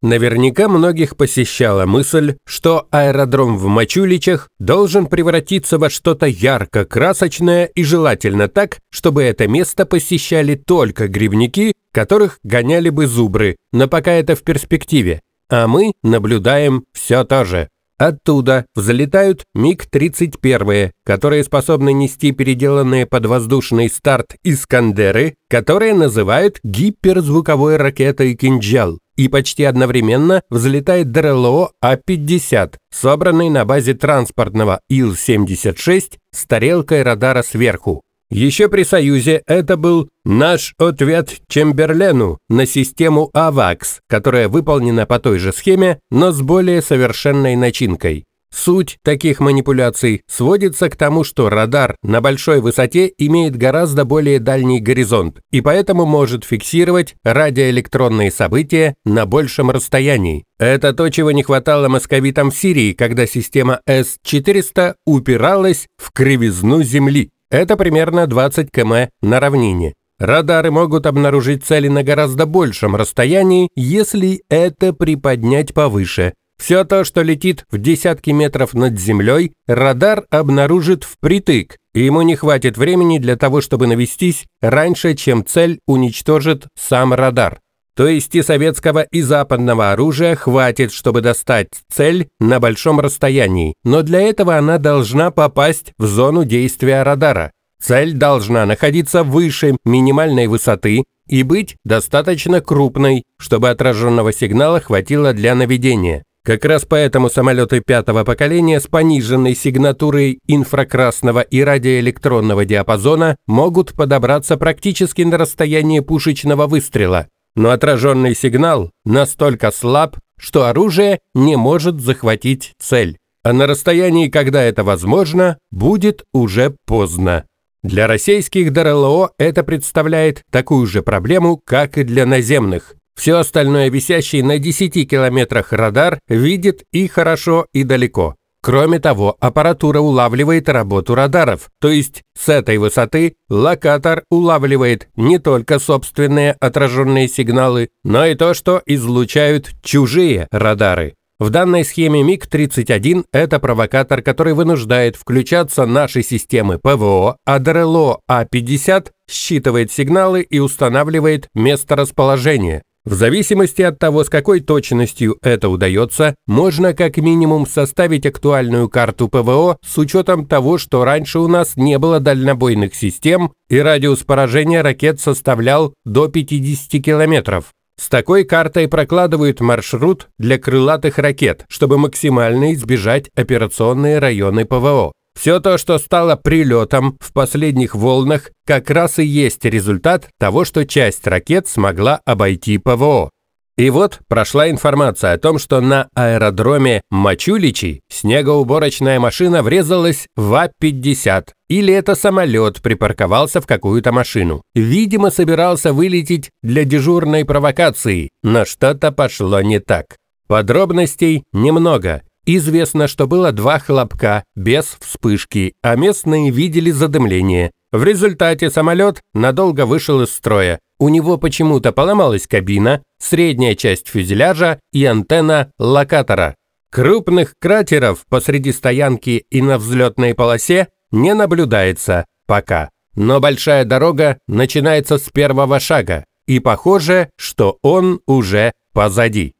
Наверняка многих посещала мысль, что аэродром в Мачуличах должен превратиться во что-то ярко, красочное и желательно так, чтобы это место посещали только грибники, которых гоняли бы зубры, но пока это в перспективе. А мы наблюдаем все то же. Оттуда взлетают МиГ-31, которые способны нести переделанные под воздушный старт «Искандеры», которые называют гиперзвуковой ракетой Кинджал и почти одновременно взлетает ДРЛО А-50, собранный на базе транспортного Ил-76 с тарелкой радара сверху. Еще при Союзе это был наш ответ Чемберлену на систему АВАКС, которая выполнена по той же схеме, но с более совершенной начинкой. Суть таких манипуляций сводится к тому, что радар на большой высоте имеет гораздо более дальний горизонт и поэтому может фиксировать радиоэлектронные события на большем расстоянии. Это то, чего не хватало московитам в Сирии, когда система С-400 упиралась в кривизну Земли. Это примерно 20 км на равнине. Радары могут обнаружить цели на гораздо большем расстоянии, если это приподнять повыше. Все то, что летит в десятки метров над землей, радар обнаружит впритык, и ему не хватит времени для того, чтобы навестись раньше, чем цель уничтожит сам радар. То есть и советского, и западного оружия хватит, чтобы достать цель на большом расстоянии, но для этого она должна попасть в зону действия радара. Цель должна находиться выше минимальной высоты и быть достаточно крупной, чтобы отраженного сигнала хватило для наведения. Как раз поэтому самолеты пятого поколения с пониженной сигнатурой инфракрасного и радиоэлектронного диапазона могут подобраться практически на расстояние пушечного выстрела, но отраженный сигнал настолько слаб, что оружие не может захватить цель. А на расстоянии, когда это возможно, будет уже поздно. Для российских ДРЛО это представляет такую же проблему, как и для наземных. Все остальное висящий на 10 километрах радар видит и хорошо, и далеко. Кроме того, аппаратура улавливает работу радаров, то есть с этой высоты локатор улавливает не только собственные отраженные сигналы, но и то, что излучают чужие радары. В данной схеме МиГ-31 – это провокатор, который вынуждает включаться наши системы ПВО, а ДРЛО А-50 считывает сигналы и устанавливает место расположения. В зависимости от того, с какой точностью это удается, можно как минимум составить актуальную карту ПВО с учетом того, что раньше у нас не было дальнобойных систем и радиус поражения ракет составлял до 50 километров. С такой картой прокладывают маршрут для крылатых ракет, чтобы максимально избежать операционные районы ПВО. Все то, что стало прилетом в последних волнах, как раз и есть результат того, что часть ракет смогла обойти ПВО. И вот прошла информация о том, что на аэродроме Мачуличи снегоуборочная машина врезалась в А-50. Или это самолет припарковался в какую-то машину. Видимо, собирался вылететь для дежурной провокации, но что-то пошло не так. Подробностей немного, Известно, что было два хлопка, без вспышки, а местные видели задымление. В результате самолет надолго вышел из строя. У него почему-то поломалась кабина, средняя часть фюзеляжа и антенна локатора. Крупных кратеров посреди стоянки и на взлетной полосе не наблюдается пока. Но большая дорога начинается с первого шага, и похоже, что он уже позади.